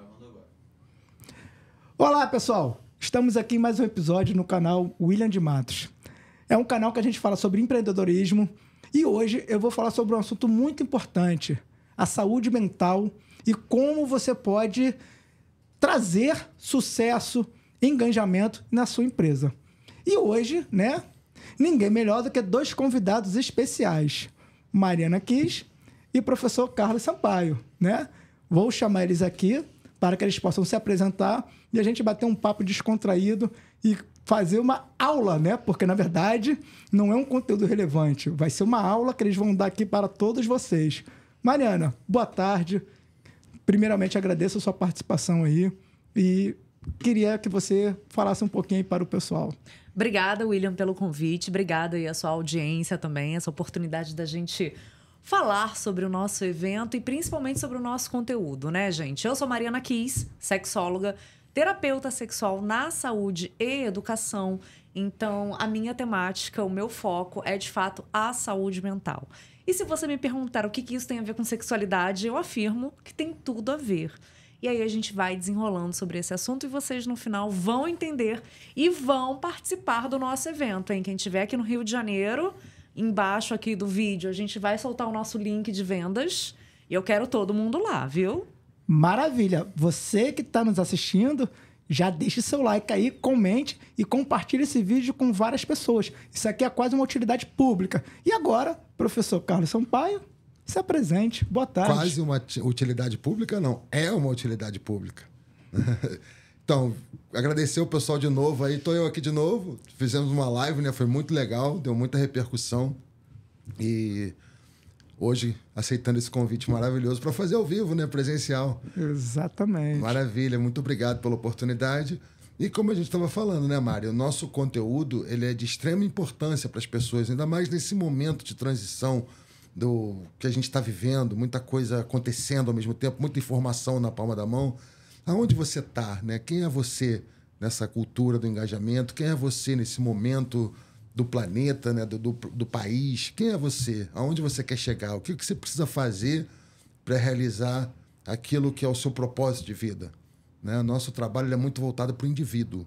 gravando agora. Olá, pessoal! Estamos aqui em mais um episódio no canal William de Matos. É um canal que a gente fala sobre empreendedorismo e hoje eu vou falar sobre um assunto muito importante: a saúde mental e como você pode trazer sucesso, engajamento na sua empresa. E hoje, né? Ninguém melhor do que dois convidados especiais, Mariana Kiss e professor Carlos Sampaio, né? Vou chamar eles aqui para que eles possam se apresentar e a gente bater um papo descontraído e fazer uma aula, né? Porque na verdade não é um conteúdo relevante, vai ser uma aula que eles vão dar aqui para todos vocês. Mariana, boa tarde. Primeiramente agradeço a sua participação aí e queria que você falasse um pouquinho para o pessoal. Obrigada, William, pelo convite. Obrigada aí a sua audiência também, essa oportunidade da gente falar sobre o nosso evento e principalmente sobre o nosso conteúdo, né, gente? Eu sou Mariana Kiss, sexóloga, terapeuta sexual na saúde e educação. Então, a minha temática, o meu foco é de fato a saúde mental. E se você me perguntar o que, que isso tem a ver com sexualidade, eu afirmo que tem tudo a ver. E aí a gente vai desenrolando sobre esse assunto e vocês no final vão entender e vão participar do nosso evento, hein? Quem estiver aqui no Rio de Janeiro, embaixo aqui do vídeo. A gente vai soltar o nosso link de vendas. E eu quero todo mundo lá, viu? Maravilha! Você que está nos assistindo, já deixe seu like aí, comente e compartilhe esse vídeo com várias pessoas. Isso aqui é quase uma utilidade pública. E agora, professor Carlos Sampaio, se apresente. Boa tarde. Quase uma utilidade pública, não. É uma utilidade pública. Então, agradecer o pessoal de novo aí. Tô eu aqui de novo. Fizemos uma live, né? Foi muito legal, deu muita repercussão. E hoje aceitando esse convite maravilhoso para fazer ao vivo, né? Presencial. Exatamente. Maravilha, muito obrigado pela oportunidade. E como a gente estava falando, né, Mário? O nosso conteúdo ele é de extrema importância para as pessoas, ainda mais nesse momento de transição do que a gente está vivendo, muita coisa acontecendo ao mesmo tempo, muita informação na palma da mão aonde você está, né? Quem é você nessa cultura do engajamento? Quem é você nesse momento do planeta, né? do, do, do país? Quem é você? Aonde você quer chegar? O que, que você precisa fazer para realizar aquilo que é o seu propósito de vida? Né? Nosso trabalho é muito voltado para o indivíduo,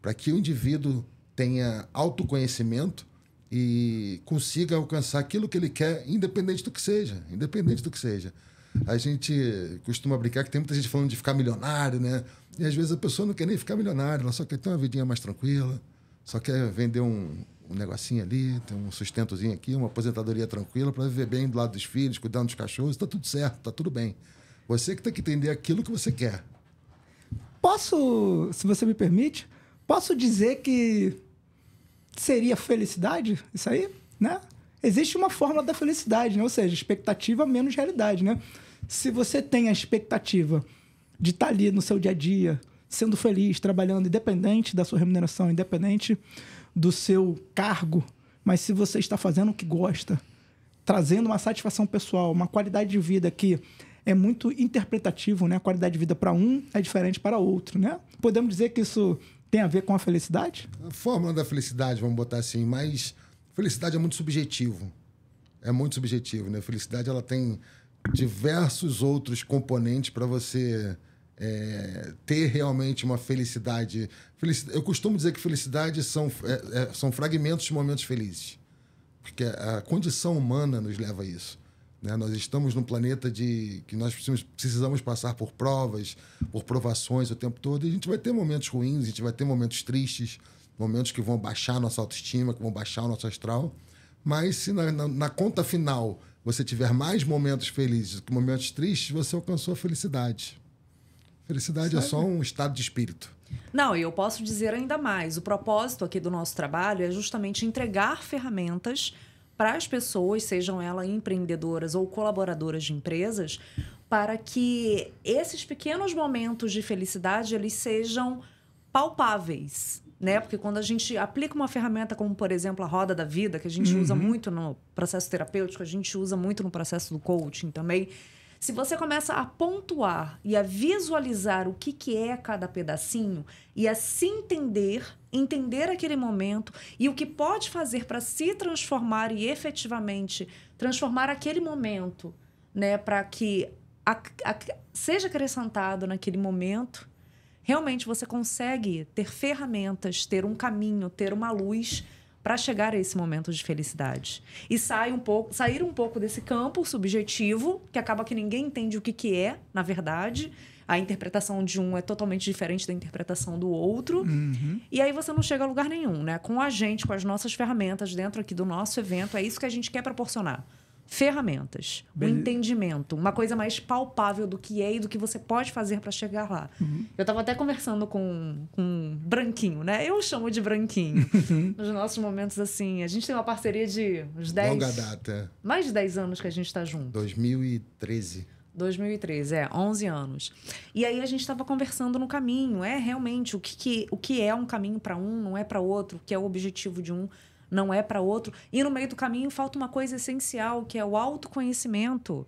para que o indivíduo tenha autoconhecimento e consiga alcançar aquilo que ele quer, independente do que seja, independente do que seja a gente costuma brincar que tem muita gente falando de ficar milionário, né? E às vezes a pessoa não quer nem ficar milionário, ela só quer ter uma vidinha mais tranquila, só quer vender um, um negocinho ali, ter um sustentozinho aqui, uma aposentadoria tranquila para viver bem do lado dos filhos, cuidando dos cachorros, está tudo certo, está tudo bem. Você que tem que entender aquilo que você quer. Posso, se você me permite, posso dizer que seria felicidade isso aí, né? existe uma fórmula da felicidade, né? Ou seja, expectativa menos realidade, né? Se você tem a expectativa de estar tá ali no seu dia a dia, sendo feliz, trabalhando, independente da sua remuneração, independente do seu cargo, mas se você está fazendo o que gosta, trazendo uma satisfação pessoal, uma qualidade de vida que é muito interpretativo, né? A qualidade de vida para um é diferente para outro, né? Podemos dizer que isso tem a ver com a felicidade? A fórmula da felicidade, vamos botar assim, mas Felicidade é muito subjetivo. É muito subjetivo, né? Felicidade ela tem diversos outros componentes para você é, ter realmente uma felicidade. Eu costumo dizer que felicidade são, é, é, são fragmentos de momentos felizes. Porque a condição humana nos leva a isso. Né? Nós estamos num planeta de que nós precisamos, precisamos passar por provas, por provações o tempo todo, e a gente vai ter momentos ruins, a gente vai ter momentos tristes momentos que vão baixar a nossa autoestima, que vão baixar o nosso astral. Mas se na, na, na conta final você tiver mais momentos felizes do que momentos tristes, você alcançou a felicidade. Felicidade é só um estado de espírito. Não, e eu posso dizer ainda mais. O propósito aqui do nosso trabalho é justamente entregar ferramentas para as pessoas, sejam elas empreendedoras ou colaboradoras de empresas, para que esses pequenos momentos de felicidade eles sejam palpáveis né? Porque quando a gente aplica uma ferramenta como, por exemplo, a roda da vida, que a gente uhum. usa muito no processo terapêutico, a gente usa muito no processo do coaching também. Se você começa a pontuar e a visualizar o que, que é cada pedacinho e a se entender, entender aquele momento e o que pode fazer para se transformar e efetivamente transformar aquele momento, né, para que a, a, seja acrescentado naquele momento realmente você consegue ter ferramentas, ter um caminho, ter uma luz para chegar a esse momento de felicidade. E sai um pouco, sair um pouco desse campo subjetivo, que acaba que ninguém entende o que, que é, na verdade. A interpretação de um é totalmente diferente da interpretação do outro. Uhum. E aí você não chega a lugar nenhum, né? Com a gente, com as nossas ferramentas dentro aqui do nosso evento, é isso que a gente quer proporcionar ferramentas, o um entendimento, uma coisa mais palpável do que é e do que você pode fazer para chegar lá. Uhum. Eu estava até conversando com, com um branquinho, né? Eu chamo de branquinho. Uhum. Nos nossos momentos, assim, a gente tem uma parceria de uns 10... Longa data. Mais de 10 anos que a gente está junto. 2013. 2013, é, 11 anos. E aí a gente estava conversando no caminho, é realmente o que, que, o que é um caminho para um, não é para outro, o que é o objetivo de um não é para outro. E no meio do caminho falta uma coisa essencial, que é o autoconhecimento.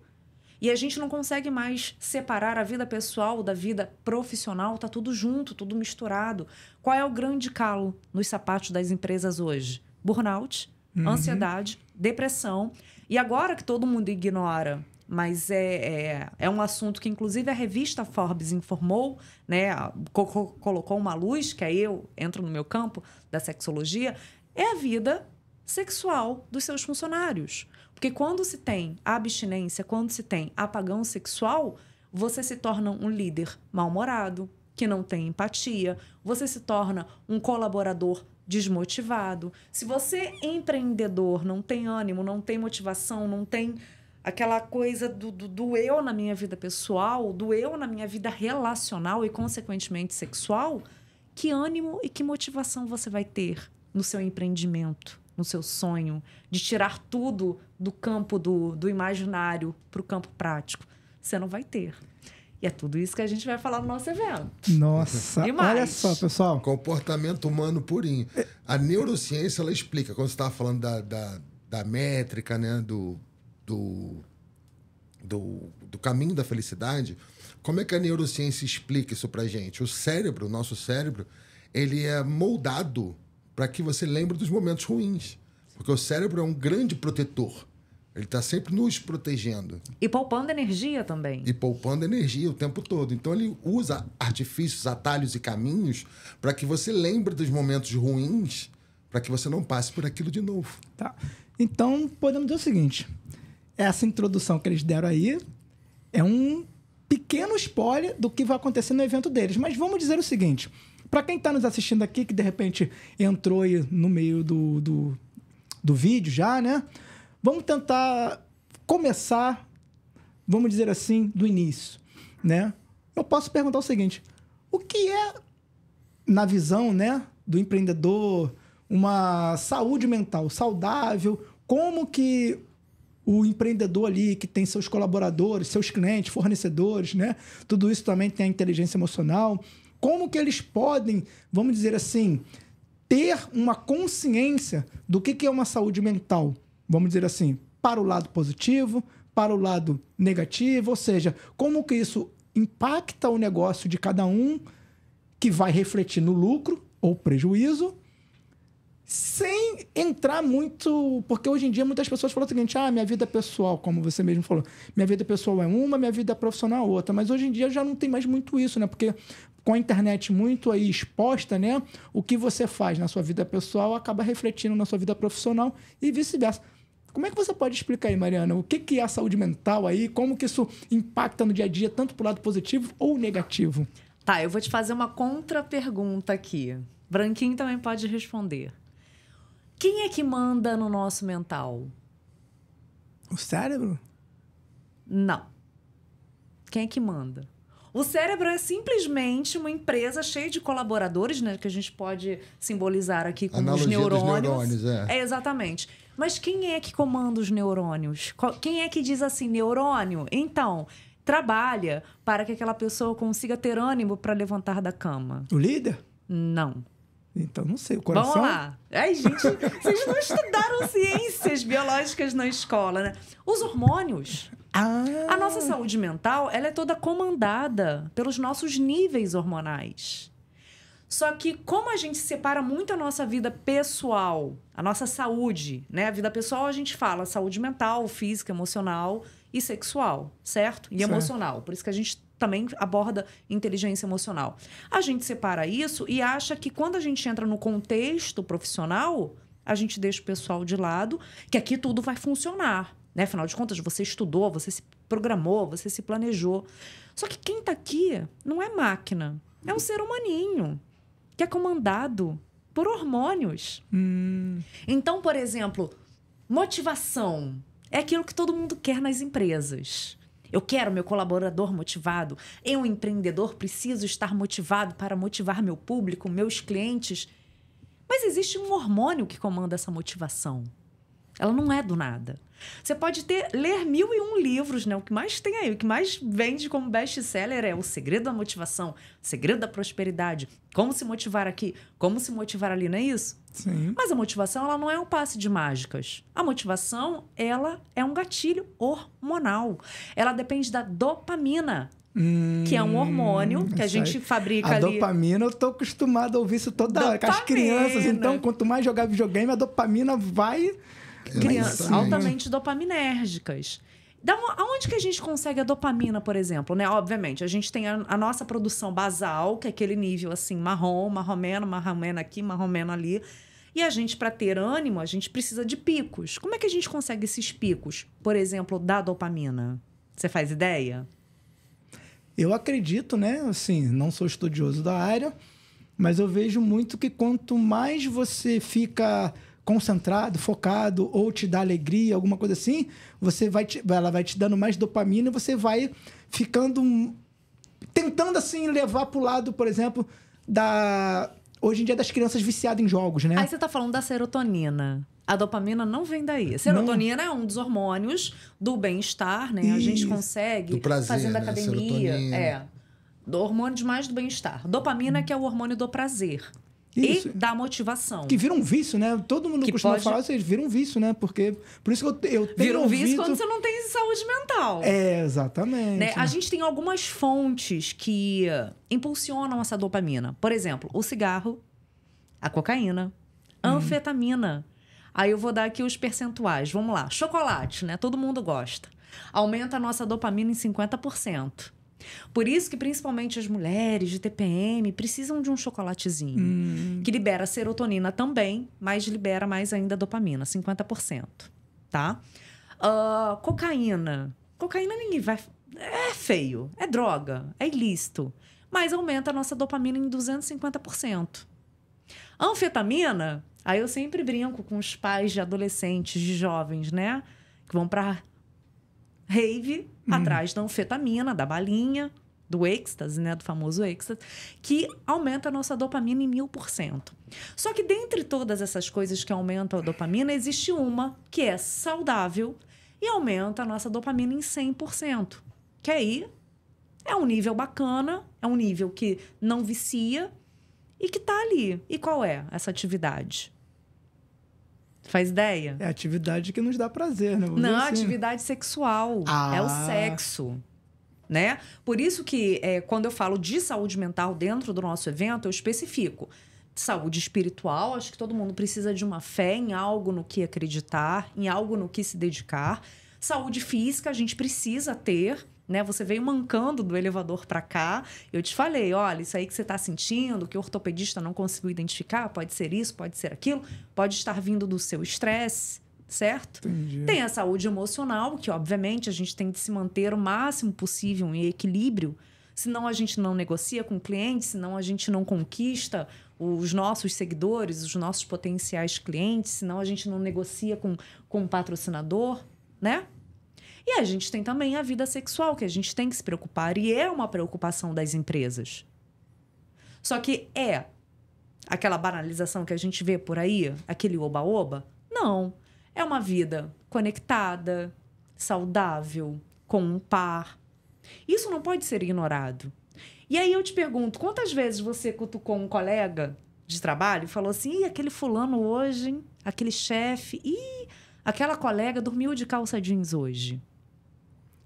E a gente não consegue mais separar a vida pessoal da vida profissional, tá tudo junto, tudo misturado. Qual é o grande calo nos sapatos das empresas hoje? Burnout, uhum. ansiedade, depressão. E agora que todo mundo ignora mas é, é, é, um assunto que, inclusive, a revista Forbes informou, né, co colocou uma luz, que aí eu entro no meu campo da sexologia, é a vida sexual dos seus funcionários. Porque quando se tem abstinência, quando se tem apagão sexual, você se torna um líder mal-humorado, que não tem empatia, você se torna um colaborador desmotivado. Se você empreendedor, não tem ânimo, não tem motivação, não tem aquela coisa do, do, do, eu na minha vida pessoal, do eu na minha vida relacional e, consequentemente, sexual, que ânimo e que motivação você vai ter no seu empreendimento, no seu sonho, de tirar tudo do campo do, do imaginário para o campo prático. Você não vai ter. E é tudo isso que a gente vai falar no nosso evento. Nossa, olha só, pessoal. Comportamento humano purinho. É. A neurociência, ela explica, quando você estava falando da, da, da, métrica, né, do, do, do, do caminho da felicidade, como é que a neurociência explica isso para gente? O cérebro, o nosso cérebro, ele é moldado para que você lembre dos momentos ruins. Porque o cérebro é um grande protetor. Ele está sempre nos protegendo. E poupando energia também. E poupando energia o tempo todo. Então ele usa artifícios, atalhos e caminhos para que você lembre dos momentos ruins, para que você não passe por aquilo de novo. Tá. Então podemos dizer o seguinte: essa introdução que eles deram aí é um pequeno spoiler do que vai acontecer no evento deles. Mas vamos dizer o seguinte: para quem está nos assistindo aqui, que de repente entrou aí no meio do, do, do vídeo já, né? Vamos tentar começar, vamos dizer assim, do início, né? Eu posso perguntar o seguinte: o que é, na visão, né, do empreendedor, uma saúde mental saudável? Como que o empreendedor ali que tem seus colaboradores, seus clientes, fornecedores, né? Tudo isso também tem a inteligência emocional. Como que eles podem, vamos dizer assim, ter uma consciência do que, que é uma saúde mental? Vamos dizer assim, para o lado positivo, para o lado negativo, ou seja, como que isso impacta o negócio de cada um, que vai refletir no lucro ou prejuízo, sem entrar muito. Porque hoje em dia muitas pessoas falam o seguinte: ah, minha vida pessoal, como você mesmo falou, minha vida pessoal é uma, minha vida profissional é outra. Mas hoje em dia já não tem mais muito isso, né? Porque com a internet muito aí exposta, né? O que você faz na sua vida pessoal acaba refletindo na sua vida profissional e vice-versa. Como é que você pode explicar aí, Mariana, o que, que é a saúde mental aí? Como que isso impacta no dia a dia, tanto para o lado positivo ou negativo? Tá, eu vou te fazer uma contra-pergunta aqui. Branquinho também pode responder. Quem é que manda no nosso mental? O cérebro? Não. Quem é que manda? O cérebro é simplesmente uma empresa cheia de colaboradores, né? Que a gente pode simbolizar aqui com Analogia os neurônios. neurônios é. é. exatamente. Mas quem é que comanda os neurônios? Quem é que diz assim, neurônio? Então, trabalha para que aquela pessoa consiga ter ânimo para levantar da cama. O líder? Não. Então, não sei, o coração. Vamos lá. Ai, gente, vocês não estudaram ciências biológicas na escola, né? Os hormônios. Ah. A nossa saúde mental, ela é toda comandada pelos nossos níveis hormonais. Só que como a gente separa muito a nossa vida pessoal, a nossa saúde, né? A vida pessoal a gente fala saúde mental, física, emocional e sexual, certo? E certo. emocional. Por isso que a gente também aborda inteligência emocional. A gente separa isso e acha que quando a gente entra no contexto profissional, a gente deixa o pessoal de lado, que aqui tudo vai funcionar. Né? Afinal de contas, você estudou, você se programou, você se planejou. Só que quem está aqui não é máquina, é um ser humaninho que é comandado por hormônios. Hum. Então, por exemplo, motivação é aquilo que todo mundo quer nas empresas. Eu quero meu colaborador motivado. Eu, empreendedor, preciso estar motivado para motivar meu público, meus clientes. Mas existe um hormônio que comanda essa motivação. Ela não é do nada. Você pode ter ler mil e um livros, né? O que mais tem aí, o que mais vende como best-seller é o segredo da motivação, o segredo da prosperidade, como se motivar aqui, como se motivar ali, não é isso? Sim. Mas a motivação ela não é um passe de mágicas. A motivação ela é um gatilho hormonal. Ela depende da dopamina, que é um hum, hormônio que a gente fabrica a ali. dopamina, eu tô acostumado a ouvir isso toda dopamina. hora com as crianças. Então, quanto mais jogar videogame, a dopamina vai é, crianças altamente dopaminérgicas. Da onde que a gente consegue a dopamina, por exemplo, né? Obviamente, a gente tem a, a nossa produção basal, que é aquele nível assim, marrom, marromeno, marromeno aqui, marromeno ali. E a gente, para ter ânimo, a gente precisa de picos. Como é que a gente consegue esses picos, por exemplo, da dopamina? Você faz ideia? Eu acredito, né? Assim, não sou estudioso da área, mas eu vejo muito que quanto mais você fica concentrado, focado, ou te dá alegria, alguma coisa assim, você vai te, ela vai te dando mais dopamina e você vai ficando tentando assim levar pro lado, por exemplo, da hoje em dia das crianças viciadas em jogos, né? Aí você tá falando da serotonina. A dopamina não vem daí. A serotonina não. é um dos hormônios do bem-estar, né? Isso. A gente consegue prazer, fazendo né? academia, serotonina. é. Do hormônio de mais do bem-estar. Dopamina que é o hormônio do prazer. Isso. E da motivação. Que vira um vício, né? Todo mundo que costuma pode... falar, vocês viram um vício, né? Porque. Por isso que eu, eu tenho. Vira um ouvido... vício quando você não tem saúde mental. É, exatamente. Né? A né? gente tem algumas fontes que impulsionam essa dopamina. Por exemplo, o cigarro, a cocaína, a hum. anfetamina. Aí eu vou dar aqui os percentuais. Vamos lá. Chocolate, né? Todo mundo gosta. Aumenta a nossa dopamina em 50%. Por isso que principalmente as mulheres de TPM precisam de um chocolatezinho, hum. que libera serotonina também, mas libera mais ainda dopamina, 50%, tá? Uh, cocaína. Cocaína ninguém vai... É feio, é droga, é ilícito, mas aumenta a nossa dopamina em 250%. Anfetamina, aí eu sempre brinco com os pais de adolescentes, de jovens, né? Que vão para rave, uhum. atrás da anfetamina, da balinha, do êxtase, né? Do famoso êxtase, que aumenta a nossa dopamina em mil por cento. Só que dentre todas essas coisas que aumentam a dopamina, existe uma que é saudável e aumenta a nossa dopamina em 100%. Que aí é um nível bacana, é um nível que não vicia e que tá ali. E qual é essa atividade? Faz ideia? É atividade que nos dá prazer, né? Vamos não, assim. atividade sexual. Ah. É o sexo. Né? Por isso que é, quando eu falo de saúde mental dentro do nosso evento, eu especifico saúde espiritual, acho que todo mundo precisa de uma fé em algo no que acreditar, em algo no que se dedicar. Saúde física, a gente precisa ter né? Você veio mancando do elevador para cá. Eu te falei, olha, isso aí que você está sentindo, que o ortopedista não conseguiu identificar, pode ser isso, pode ser aquilo, pode estar vindo do seu estresse, certo? Entendi. Tem a saúde emocional, que obviamente a gente tem de se manter o máximo possível em equilíbrio, senão a gente não negocia com o cliente, senão a gente não conquista os nossos seguidores, os nossos potenciais clientes, senão a gente não negocia com, com o patrocinador, né? E a gente tem também a vida sexual, que a gente tem que se preocupar, e é uma preocupação das empresas. Só que é aquela banalização que a gente vê por aí, aquele oba-oba? Não. É uma vida conectada, saudável, com um par. Isso não pode ser ignorado. E aí eu te pergunto, quantas vezes você cutucou um colega de trabalho e falou assim: e aquele fulano hoje, hein? aquele chefe, e aquela colega dormiu de calça jeans hoje?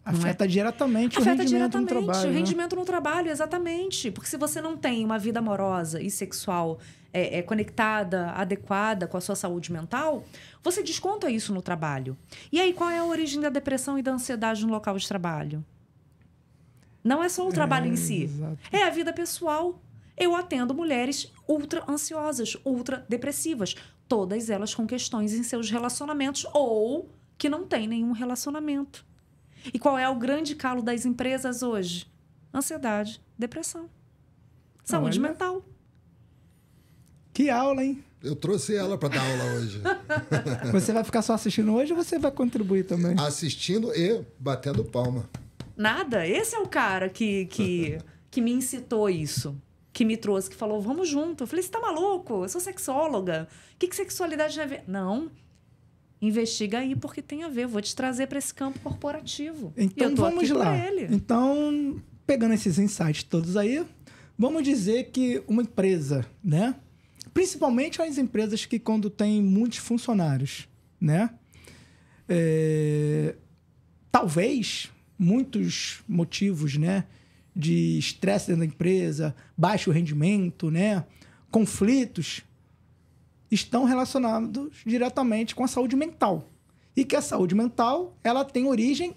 É? Afeta é? diretamente Afeta o né? rendimento diretamente no trabalho. O rendimento né? no trabalho, exatamente. Porque se você não tem uma vida amorosa e sexual é, é, conectada, adequada com a sua saúde mental, você desconta isso no trabalho. E aí, qual é a origem da depressão e da ansiedade no local de trabalho? Não é só o trabalho em é, si. É a vida pessoal. Eu atendo mulheres ultra ansiosas, ultra depressivas. Todas elas com questões em seus relacionamentos ou que não têm nenhum relacionamento. E qual é o grande calo das empresas hoje? Ansiedade, depressão, saúde Olha. mental. Que aula, hein? Eu trouxe ela para dar aula hoje. você vai ficar só assistindo hoje ou você vai contribuir também? Assistindo e batendo palma. Nada. Esse é o cara que, que, que me incitou isso. Que me trouxe, que falou, vamos junto. Eu falei, você tá maluco? Eu sou sexóloga. O que, que sexualidade já ver? Não investiga aí porque tem a ver. Eu vou te trazer para esse campo corporativo. Então vamos lá. Então pegando esses insights todos aí, vamos dizer que uma empresa, né? Principalmente as empresas que quando tem muitos funcionários, né? É, talvez muitos motivos, né? De estresse dentro da empresa, baixo rendimento, né? Conflitos estão relacionados diretamente com a saúde mental. E que a saúde mental, ela tem origem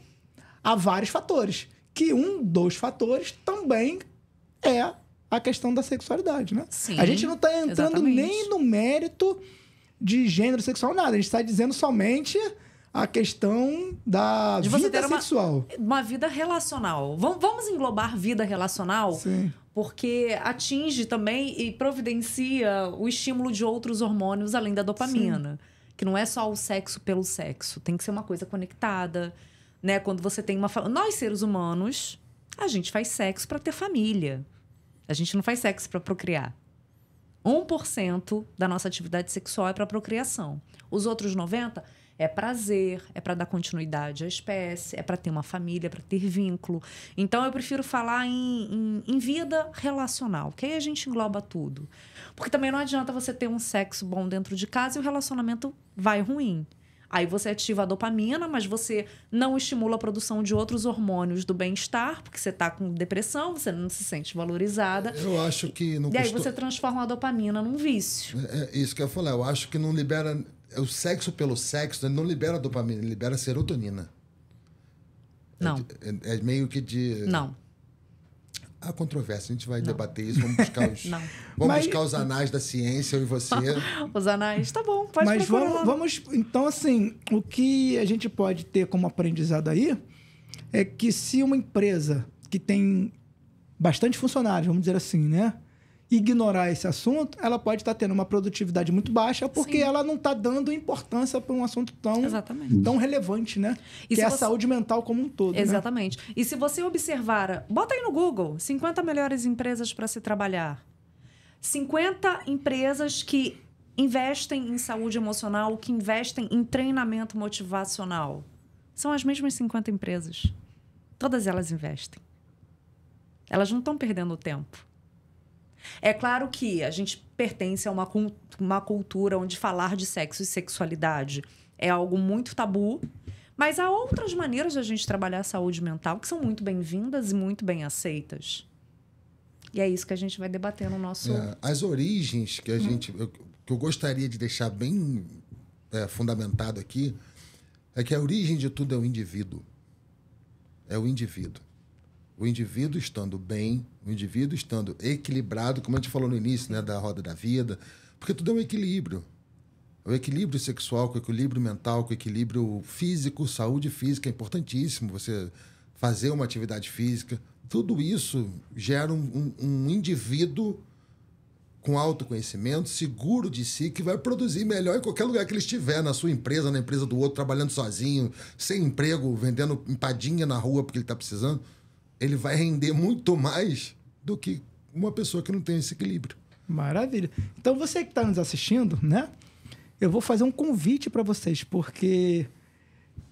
a vários fatores, que um dos fatores também é a questão da sexualidade, né? Sim, a gente não está entrando exatamente. nem no mérito de gênero sexual, nada. A gente está dizendo somente a questão da de vida sexual. Uma, uma vida relacional. vamos englobar vida relacional? Sim porque atinge também e providencia o estímulo de outros hormônios além da dopamina. Sim. Que não é só o sexo pelo sexo, tem que ser uma coisa conectada, né? Quando você tem uma. Nós, seres humanos, a gente faz sexo para ter família. A gente não faz sexo para procriar. 1% da nossa atividade sexual é para procriação. Os outros 90 é prazer, é para dar continuidade à espécie, é para ter uma família, é para ter vínculo. Então eu prefiro falar em, em, em vida relacional, que aí a gente engloba tudo. Porque também não adianta você ter um sexo bom dentro de casa e o relacionamento vai ruim. Aí você ativa a dopamina, mas você não estimula a produção de outros hormônios do bem-estar, porque você está com depressão, você não se sente valorizada. Eu acho que não. E custou... aí você transforma a dopamina num vício. É, é isso que eu falei. Eu acho que não libera é o sexo pelo sexo não libera dopamina, libera serotonina. É não. É, é meio que de. Não. a controvérsia, a gente vai não. debater isso, vamos buscar os, vamos Mas... buscar os anais da ciência, eu e você. os anais, tá bom, pode Mas vamos, vamos. Então, assim, o que a gente pode ter como aprendizado aí é que se uma empresa que tem bastante funcionários, vamos dizer assim, né? ignorar esse assunto, ela pode estar tá tendo uma produtividade muito baixa porque Sim. ela não está dando importância para um assunto tão, tão relevante, né? E que é você... a saúde mental como um todo. Né? Exatamente. Né? E se você observar, bota aí no Google 50 melhores empresas para se trabalhar. 50 empresas que investem em saúde emocional, que investem em treinamento motivacional. São as mesmas 50 empresas. Todas elas investem. Elas não estão perdendo tempo é claro que a gente pertence a uma, uma cultura onde falar de sexo e sexualidade é algo muito tabu, mas há outras maneiras de a gente trabalhar a saúde mental que são muito bem-vindas e muito bem aceitas. E é isso que a gente vai debater no nosso. É, as origens que a uhum. gente. Eu, que eu gostaria de deixar bem é, fundamentado aqui é que a origem de tudo é o indivíduo. É o indivíduo o indivíduo estando bem, o indivíduo estando equilibrado, como a gente falou no início, né, da roda da vida, porque tudo é um equilíbrio. O equilíbrio sexual, com o equilíbrio mental, com o equilíbrio físico, saúde física é importantíssimo. Você fazer uma atividade física, tudo isso gera um, um, um indivíduo com autoconhecimento, seguro de si, que vai produzir melhor em qualquer lugar que ele estiver, na sua empresa, na empresa do outro, trabalhando sozinho, sem emprego, vendendo empadinha na rua porque ele está precisando ele vai render muito mais do que uma pessoa que não tem esse equilíbrio. Maravilha. Então você que está nos assistindo, né? Eu vou fazer um convite para vocês, porque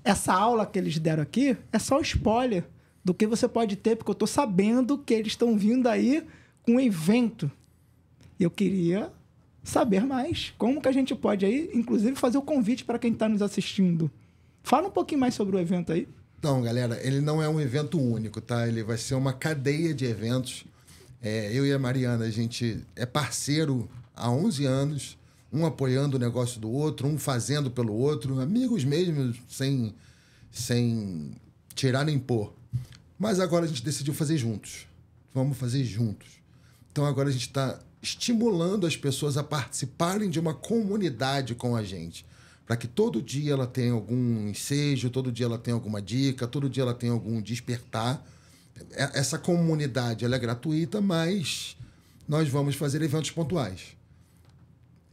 essa aula que eles deram aqui é só um spoiler do que você pode ter, porque eu estou sabendo que eles estão vindo aí com um evento. Eu queria saber mais como que a gente pode aí, inclusive, fazer o convite para quem está nos assistindo. Fala um pouquinho mais sobre o evento aí. Não, galera, ele não é um evento único, tá? Ele vai ser uma cadeia de eventos. É, eu e a Mariana, a gente é parceiro há 11 anos, um apoiando o negócio do outro, um fazendo pelo outro, amigos mesmo, sem, sem tirar nem pôr. Mas agora a gente decidiu fazer juntos. Vamos fazer juntos. Então agora a gente está estimulando as pessoas a participarem de uma comunidade com a gente para que todo dia ela tenha algum ensejo, todo dia ela tenha alguma dica, todo dia ela tenha algum despertar. É, essa comunidade ela é gratuita, mas nós vamos fazer eventos pontuais.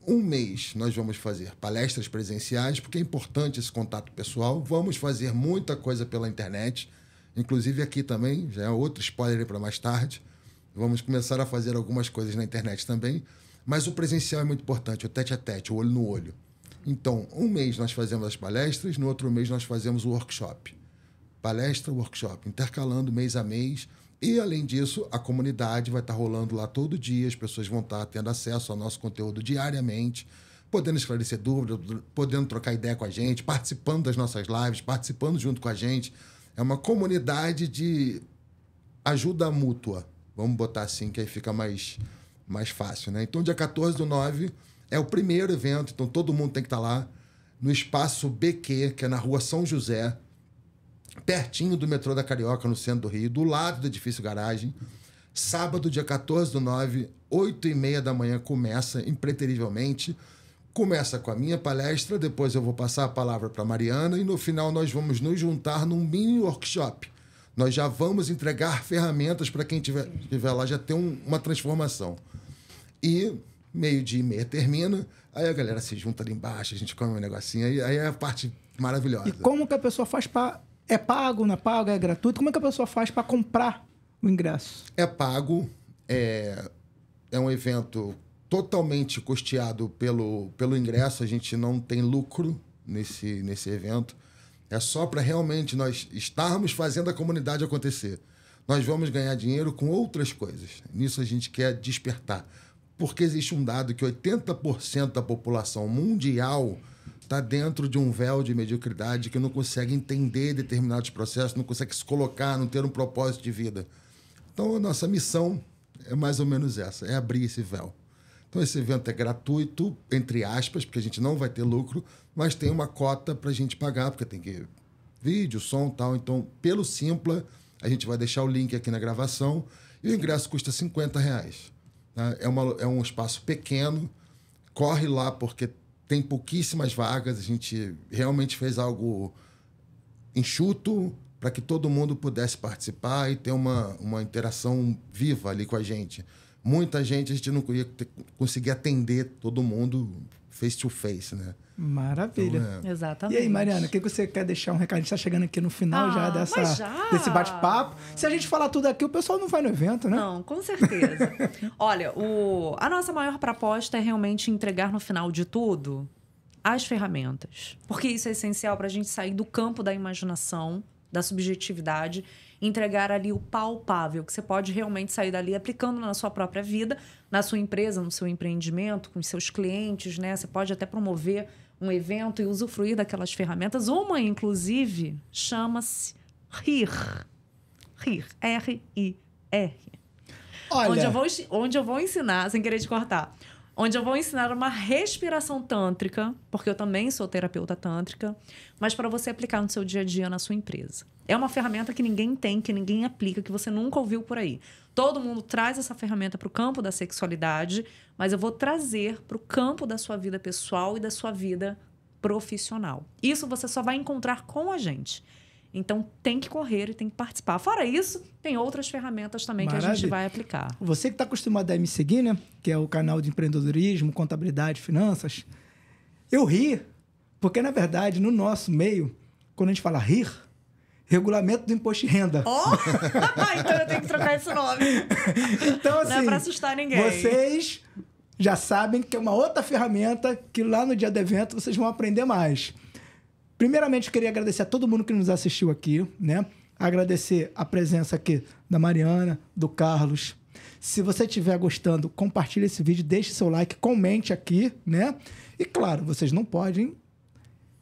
Um mês nós vamos fazer palestras presenciais, porque é importante esse contato pessoal. Vamos fazer muita coisa pela internet, inclusive aqui também, já é outro spoiler para mais tarde. Vamos começar a fazer algumas coisas na internet também, mas o presencial é muito importante, o tete a tete, o olho no olho. Então, um mês nós fazemos as palestras, no outro mês nós fazemos o workshop. Palestra, workshop, intercalando mês a mês. E, além disso, a comunidade vai estar rolando lá todo dia, as pessoas vão estar tendo acesso ao nosso conteúdo diariamente, podendo esclarecer dúvidas, podendo trocar ideia com a gente, participando das nossas lives, participando junto com a gente. É uma comunidade de ajuda mútua, vamos botar assim, que aí fica mais, mais fácil. Né? Então, dia 14 do 9 é o primeiro evento, então todo mundo tem que estar tá lá. No espaço BQ, que é na rua São José, pertinho do metrô da Carioca, no centro do Rio, do lado do edifício Garagem. Sábado, dia 14 do 9, 8 e meia da manhã, começa impreterivelmente. Começa com a minha palestra, depois eu vou passar a palavra para Mariana e no final nós vamos nos juntar num mini workshop. Nós já vamos entregar ferramentas para quem estiver tiver lá já ter um, uma transformação. E meio-dia e meia termina, aí a galera se junta ali embaixo, a gente come um negocinho, aí, aí é a parte maravilhosa. E como que a pessoa faz para. É pago, não é pago, é gratuito? Como é que a pessoa faz para comprar o ingresso? É pago, é, é um evento totalmente custeado pelo, pelo ingresso, a gente não tem lucro nesse, nesse evento. É só para realmente nós estarmos fazendo a comunidade acontecer. Nós vamos ganhar dinheiro com outras coisas. Nisso a gente quer despertar porque existe um dado que 80% da população mundial está dentro de um véu de mediocridade que não consegue entender determinados processos, não consegue se colocar, não ter um propósito de vida. Então, a nossa missão é mais ou menos essa, é abrir esse véu. Então, esse evento é gratuito, entre aspas, porque a gente não vai ter lucro, mas tem uma cota para a gente pagar, porque tem que vídeo, som tal. Então, pelo Simpla, a gente vai deixar o link aqui na gravação. E o ingresso custa 50 reais. Né? É, uma, é um espaço pequeno, corre lá porque tem pouquíssimas vagas. A gente realmente fez algo enxuto para que todo mundo pudesse participar e ter uma, uma interação viva ali com a gente. Muita gente a gente não conseguia atender todo mundo, face to face, né? Maravilha. Então, é... Exatamente. E aí, Mariana, o que você quer deixar um recadinho? está chegando aqui no final ah, já, dessa, já. desse bate-papo. Se a gente falar tudo aqui, o pessoal não vai no evento, né? Não, com certeza. Olha, o... a nossa maior proposta é realmente entregar no final de tudo as ferramentas. Porque isso é essencial para a gente sair do campo da imaginação da subjetividade, entregar ali o palpável, que você pode realmente sair dali aplicando na sua própria vida, na sua empresa, no seu empreendimento, com seus clientes, né? Você pode até promover um evento e usufruir daquelas ferramentas. Uma, inclusive, chama-se RIR. RIR. R-I-R. Olha... Onde, eu vou, onde eu vou ensinar, sem querer te cortar, onde eu vou ensinar uma respiração tântrica, porque eu também sou terapeuta tântrica, mas para você aplicar no seu dia a dia, na sua empresa. É uma ferramenta que ninguém tem, que ninguém aplica, que você nunca ouviu por aí. Todo mundo traz essa ferramenta para o campo da sexualidade, mas eu vou trazer para o campo da sua vida pessoal e da sua vida profissional. Isso você só vai encontrar com a gente. Então tem que correr e tem que participar. Fora isso, tem outras ferramentas também Maravilha. que a gente vai aplicar. Você que está acostumado a me seguir, né? Que é o canal de empreendedorismo, contabilidade, finanças. Eu ri, porque na verdade, no nosso meio, quando a gente fala rir, regulamento do imposto de renda. Oh! então eu tenho que trocar esse nome. então, assim, Não é assim, para assustar ninguém. Vocês já sabem que é uma outra ferramenta que lá no dia do evento vocês vão aprender mais. Primeiramente, queria agradecer a todo mundo que nos assistiu aqui, né? Agradecer a presença aqui da Mariana, do Carlos. Se você estiver gostando, compartilhe esse vídeo, deixe seu like, comente aqui, né? E claro, vocês não podem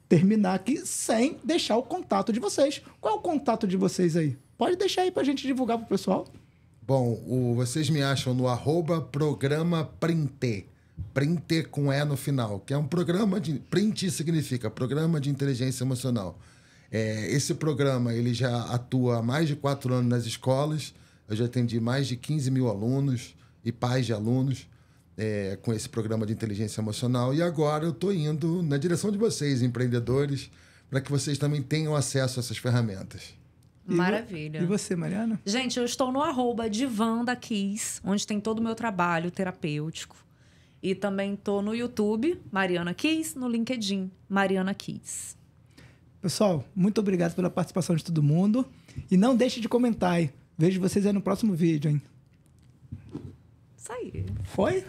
terminar aqui sem deixar o contato de vocês. Qual é o contato de vocês aí? Pode deixar aí para a gente divulgar pro pessoal. Bom, o, vocês me acham no arroba programa Printer com E no final, que é um programa de. Print significa Programa de Inteligência Emocional. É, esse programa ele já atua há mais de quatro anos nas escolas. Eu já atendi mais de 15 mil alunos e pais de alunos é, com esse programa de inteligência emocional. E agora eu estou indo na direção de vocês, empreendedores, para que vocês também tenham acesso a essas ferramentas. Maravilha. E você, Mariana? Gente, eu estou no arroba Kiss, onde tem todo o meu trabalho terapêutico. E também tô no YouTube, Mariana Kiss, no LinkedIn, Mariana Kiss. Pessoal, muito obrigado pela participação de todo mundo. E não deixe de comentar. aí. Vejo vocês aí no próximo vídeo, hein? Isso aí. Foi?